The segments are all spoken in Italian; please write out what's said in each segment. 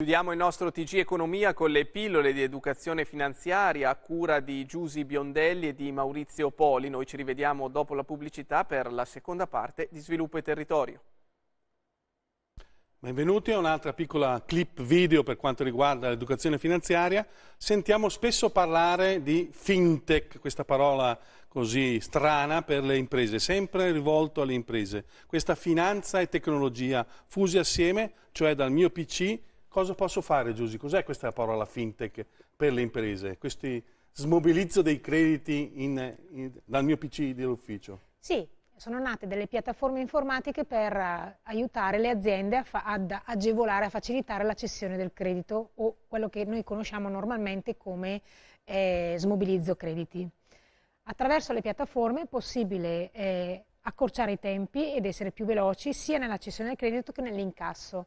Chiudiamo il nostro TG Economia con le pillole di educazione finanziaria a cura di Giusi Biondelli e di Maurizio Poli. Noi ci rivediamo dopo la pubblicità per la seconda parte di Sviluppo e Territorio. Benvenuti a un'altra piccola clip video per quanto riguarda l'educazione finanziaria. Sentiamo spesso parlare di fintech, questa parola così strana per le imprese, sempre rivolto alle imprese. Questa finanza e tecnologia fusi assieme, cioè dal mio PC Cosa posso fare, Giussi? Cos'è questa parola fintech per le imprese? Questo smobilizzo dei crediti in, in, dal mio PC dell'ufficio? Sì, sono nate delle piattaforme informatiche per uh, aiutare le aziende ad agevolare, a facilitare la cessione del credito o quello che noi conosciamo normalmente come eh, smobilizzo crediti. Attraverso le piattaforme è possibile eh, accorciare i tempi ed essere più veloci sia nella cessione del credito che nell'incasso.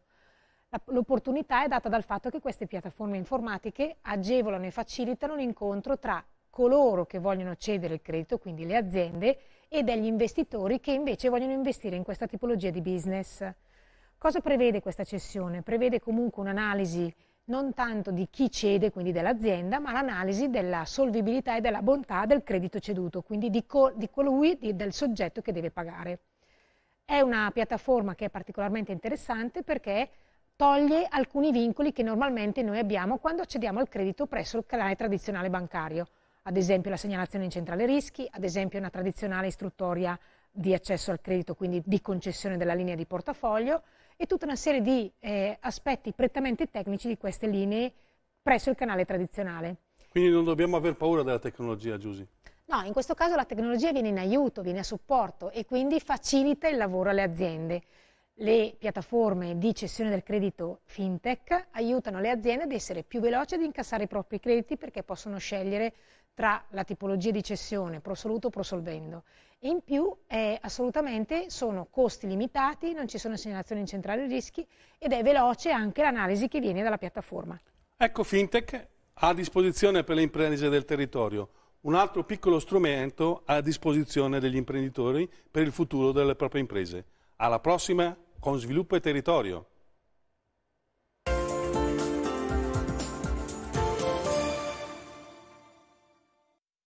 L'opportunità è data dal fatto che queste piattaforme informatiche agevolano e facilitano l'incontro tra coloro che vogliono cedere il credito, quindi le aziende, e degli investitori che invece vogliono investire in questa tipologia di business. Cosa prevede questa cessione? Prevede comunque un'analisi non tanto di chi cede, quindi dell'azienda, ma l'analisi della solvibilità e della bontà del credito ceduto, quindi di, di colui, di, del soggetto che deve pagare. È una piattaforma che è particolarmente interessante perché toglie alcuni vincoli che normalmente noi abbiamo quando accediamo al credito presso il canale tradizionale bancario, ad esempio la segnalazione in centrale rischi, ad esempio una tradizionale istruttoria di accesso al credito, quindi di concessione della linea di portafoglio e tutta una serie di eh, aspetti prettamente tecnici di queste linee presso il canale tradizionale. Quindi non dobbiamo aver paura della tecnologia, Giusy? No, in questo caso la tecnologia viene in aiuto, viene a supporto e quindi facilita il lavoro alle aziende. Le piattaforme di cessione del credito fintech aiutano le aziende ad essere più veloci ad incassare i propri crediti perché possono scegliere tra la tipologia di cessione, prosoluto o prosolvendo. in più è assolutamente sono costi limitati, non ci sono segnalazioni in centrale rischi ed è veloce anche l'analisi che viene dalla piattaforma. Ecco Fintech a disposizione per le imprese del territorio, un altro piccolo strumento a disposizione degli imprenditori per il futuro delle proprie imprese. Alla prossima con sviluppo e territorio.